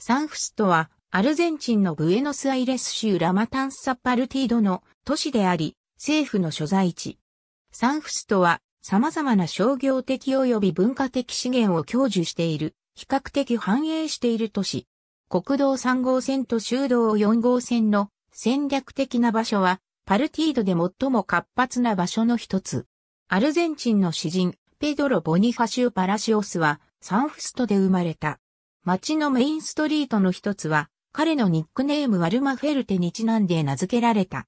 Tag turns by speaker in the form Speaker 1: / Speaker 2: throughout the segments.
Speaker 1: サンフストは、アルゼンチンのブエノスアイレス州ラマタンサパルティードの都市であり、政府の所在地。サンフストは、様々な商業的及び文化的資源を享受している、比較的繁栄している都市。国道3号線と州道4号線の戦略的な場所は、パルティードで最も活発な場所の一つ。アルゼンチンの詩人、ペドロ・ボニファシュ・パラシオスは、サンフストで生まれた。街のメインストリートの一つは、彼のニックネームワルマフェルテにちなんで名付けられた。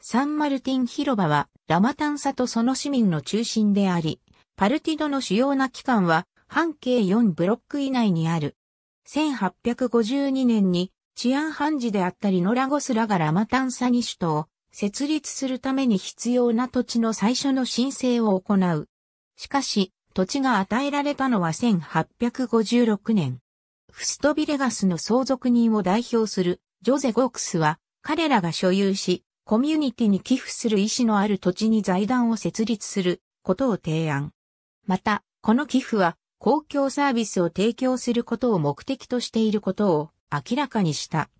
Speaker 1: サンマルティン広場はラマタンサとその市民の中心であり、パルティドの主要な機関は半径4ブロック以内にある。1852年に治安判事であったリノラゴスらがラマタンサに首都を設立するために必要な土地の最初の申請を行う。しかし、土地が与えられたのは1856年。フストビレガスの相続人を代表するジョゼ・ゴークスは、彼らが所有し、コミュニティに寄付する意思のある土地に財団を設立することを提案。また、この寄付は公共サービスを提供することを目的としていることを明らかにした。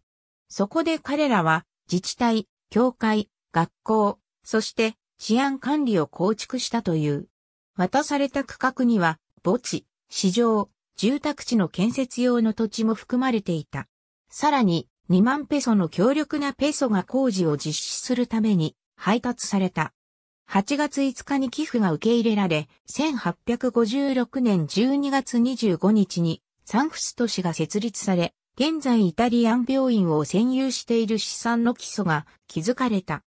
Speaker 1: そこで彼らは自治体、教会、学校、そして治安管理を構築したという。渡された区画には墓地、市場、住宅地の建設用の土地も含まれていた。さらに、2万ペソの強力なペソが工事を実施するために配達された。8月5日に寄付が受け入れられ、1856年12月25日にサンフスト市が設立され、現在イタリアン病院を占有している資産の基礎が築かれた。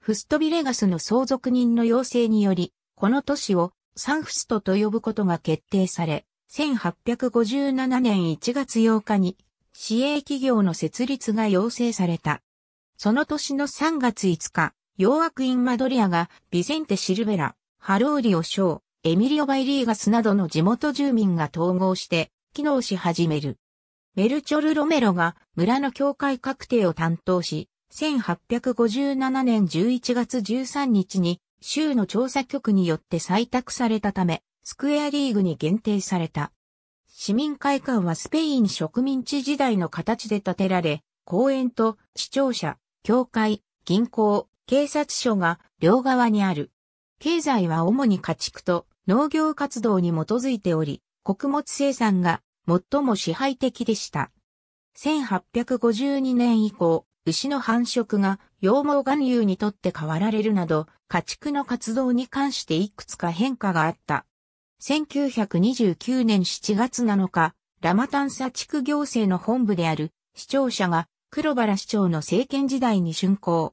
Speaker 1: フストビレガスの相続人の要請により、この都市をサンフストと呼ぶことが決定され、1857年1月8日に、市営企業の設立が要請された。その年の3月5日、洋悪院マドリアが、ビセンテ・シルベラ、ハローリオ・ショー、エミリオ・バイリーガスなどの地元住民が統合して、機能し始める。メルチョル・ロメロが村の境界確定を担当し、1857年11月13日に州の調査局によって採択されたため、スクエアリーグに限定された。市民会館はスペイン植民地時代の形で建てられ、公園と市庁舎、教会、銀行、警察署が両側にある。経済は主に家畜と農業活動に基づいており、穀物生産が最も支配的でした。1852年以降、牛の繁殖が羊毛含有にとって変わられるなど、家畜の活動に関していくつか変化があった。1929年7月7日、ラマタンサ地区行政の本部である市庁舎が黒原市長の政権時代に竣工。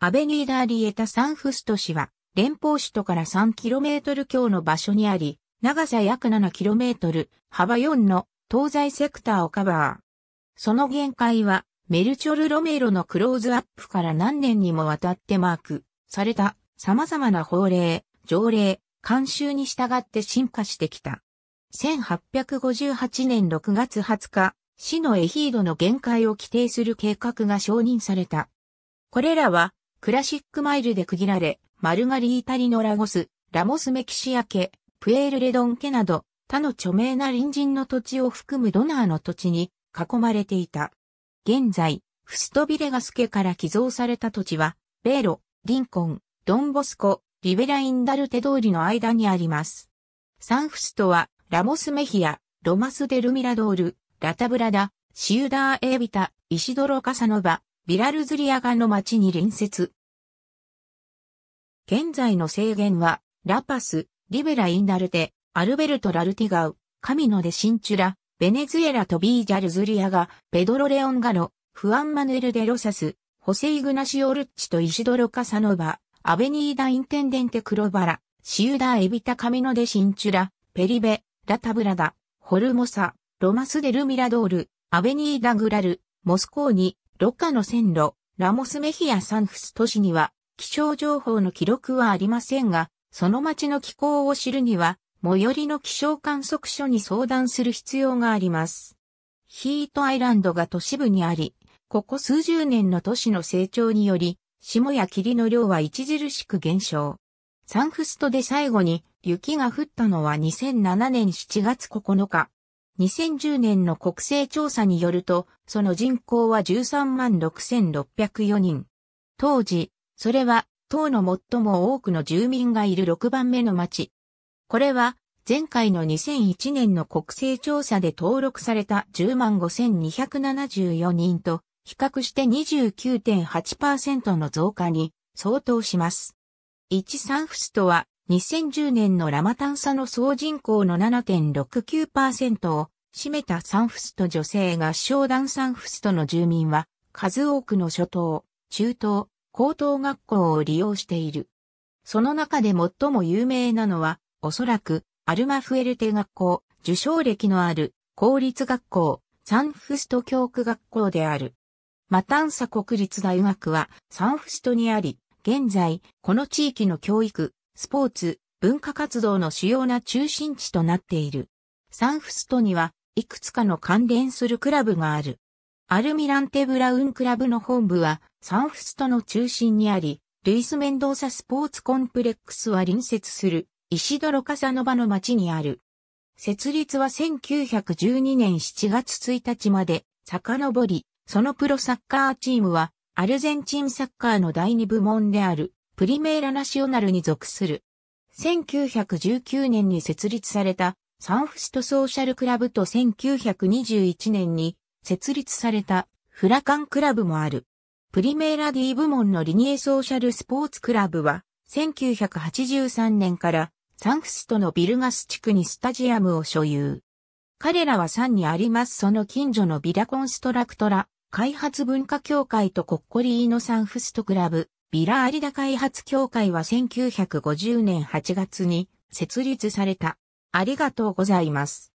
Speaker 1: アベニーダーリエタ・サンフスト市は連邦首都から 3km 強の場所にあり、長さ約 7km、幅4の東西セクターをカバー。その限界はメルチョル・ロメロのクローズアップから何年にもわたってマークされた様々な法令、条例、慣習に従って進化してきた。1858年6月20日、市のエヒードの限界を規定する計画が承認された。これらは、クラシックマイルで区切られ、マルガリータリノラゴス、ラモスメキシア家、プエールレドン家など、他の著名な隣人の土地を含むドナーの土地に囲まれていた。現在、フストビレガス家から寄贈された土地は、ベーロ、リンコン、ドンボスコ、リベラインダルテ通りの間にあります。サンフストは、ラモスメヒア、ロマスデルミラドール、ラタブラダ、シウダーエビタ、イシドロカサノバ、ビラルズリアガの町に隣接。現在の制限は、ラパス、リベラインダルテ、アルベルト・ラルティガウ、カミノ・デシンチュラ、ベネズエラとビージャルズリアガ、ペドロ・レオンガロ、フアン・マヌエル・デロサス、ホセイグナシオルッチとイシドロ・カサノバ、アベニーダ・インテンデンテ・クロバラ、シウダ・エビタ・カミノデ・シンチュラ、ペリベ、ラタブラダ、ホルモサ、ロマス・デル・ミラドール、アベニーダ・グラル、モスコーニ、ロカの線路、ラモス・メヒア・サンフス都市には、気象情報の記録はありませんが、その町の気候を知るには、最寄りの気象観測所に相談する必要があります。ヒートアイランドが都市部にあり、ここ数十年の都市の成長により、霜や霧の量は著しく減少。サンフストで最後に雪が降ったのは2007年7月9日。2010年の国勢調査によると、その人口は13万6604人。当時、それは、党の最も多くの住民がいる6番目の町。これは、前回の2001年の国勢調査で登録された10万5274人と比較して29.8%の増加に相当します。1サンフスとは2010年のラマタンサの総人口の7.69%を占めたサンフスト女性合唱団サンフストの住民は数多くの諸島、中東、高等学校を利用している。その中で最も有名なのはおそらくアルマフエルテ学校、受賞歴のある公立学校、サンフスト教区学校である。マタンサ国立大学はサンフストにあり、現在、この地域の教育、スポーツ、文化活動の主要な中心地となっている。サンフストには、いくつかの関連するクラブがある。アルミランテ・ブラウンクラブの本部は、サンフストの中心にあり、ルイス・メンドーサスポーツコンプレックスは隣接する、石泥カサノバの町にある。設立は1912年7月1日まで、遡り、そのプロサッカーチームは、アルゼンチンサッカーの第2部門である、プリメーラナショナルに属する。1919年に設立された、サンフストソーシャルクラブと1921年に設立されたフラカンクラブもある。プリメーラ D 部門のリニエソーシャルスポーツクラブは1983年からサンフストのビルガス地区にスタジアムを所有。彼らは3にありますその近所のビラコンストラクトラ開発文化協会とコッコリーノサンフストクラブ、ビラアリダ開発協会は1950年8月に設立された。ありがとうございます。